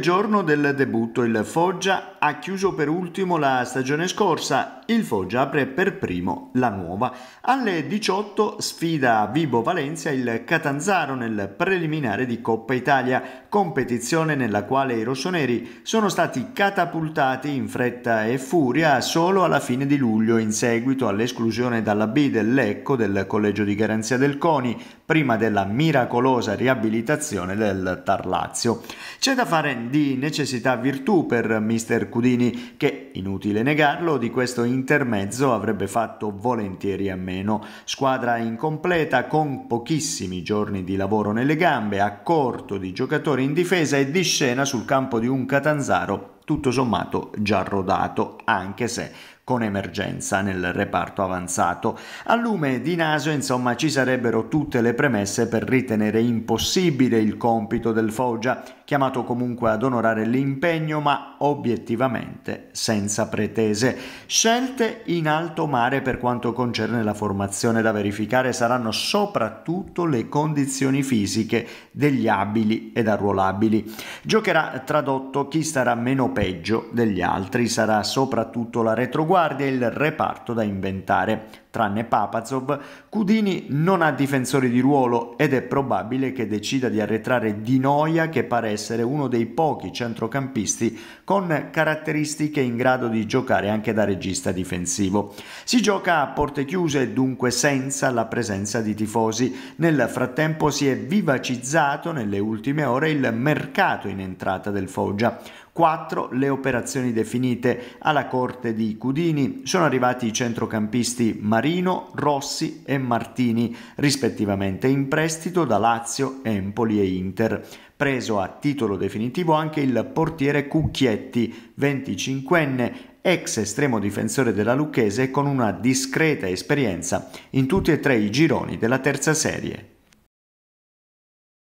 giorno del debutto il Foggia ha chiuso per ultimo la stagione scorsa, il Foggia apre per primo la nuova. Alle 18 sfida Vibo Valencia il Catanzaro nel preliminare di Coppa Italia, competizione nella quale i rossoneri sono stati catapultati in fretta e furia solo alla fine di luglio in seguito all'esclusione dalla B dell'Ecco del Collegio di Garanzia del CONI prima della miracolosa riabilitazione del Tarlazio. C'è da fare ben di necessità virtù per Mr. Cudini che, inutile negarlo, di questo intermezzo avrebbe fatto volentieri a meno. Squadra incompleta con pochissimi giorni di lavoro nelle gambe, a corto di giocatori in difesa e di scena sul campo di un Catanzaro tutto sommato già rodato, anche se con emergenza nel reparto avanzato. Al lume di naso, insomma, ci sarebbero tutte le premesse per ritenere impossibile il compito del Foggia, chiamato comunque ad onorare l'impegno, ma obiettivamente senza pretese. Scelte in alto mare per quanto concerne la formazione da verificare saranno soprattutto le condizioni fisiche degli abili ed arruolabili. Giocherà tradotto chi starà meno peggio degli altri, sarà soprattutto la retroguardia riguarda il reparto da inventare tranne Papazov, Cudini non ha difensori di ruolo ed è probabile che decida di arretrare Di Noia che pare essere uno dei pochi centrocampisti con caratteristiche in grado di giocare anche da regista difensivo. Si gioca a porte chiuse dunque senza la presenza di tifosi. Nel frattempo si è vivacizzato nelle ultime ore il mercato in entrata del Foggia. 4. Le operazioni definite alla corte di Cudini sono arrivati i centrocampisti Mario Marino, Rossi e Martini, rispettivamente in prestito da Lazio, Empoli e Inter. Preso a titolo definitivo anche il portiere Cucchietti, 25enne, ex estremo difensore della Lucchese con una discreta esperienza in tutti e tre i gironi della terza serie.